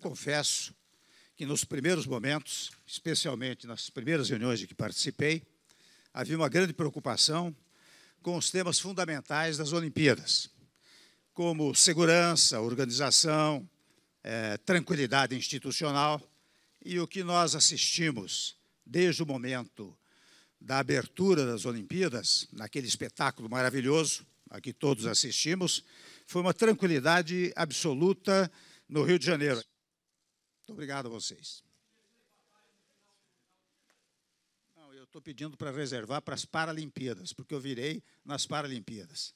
Confesso que nos primeiros momentos, especialmente nas primeiras reuniões de que participei, havia uma grande preocupação com os temas fundamentais das Olimpíadas, como segurança, organização, é, tranquilidade institucional. E o que nós assistimos desde o momento da abertura das Olimpíadas, naquele espetáculo maravilhoso a que todos assistimos, foi uma tranquilidade absoluta no Rio de Janeiro. Muito obrigado a vocês. Não, eu estou pedindo para reservar para as Paralimpíadas, porque eu virei nas Paralimpíadas.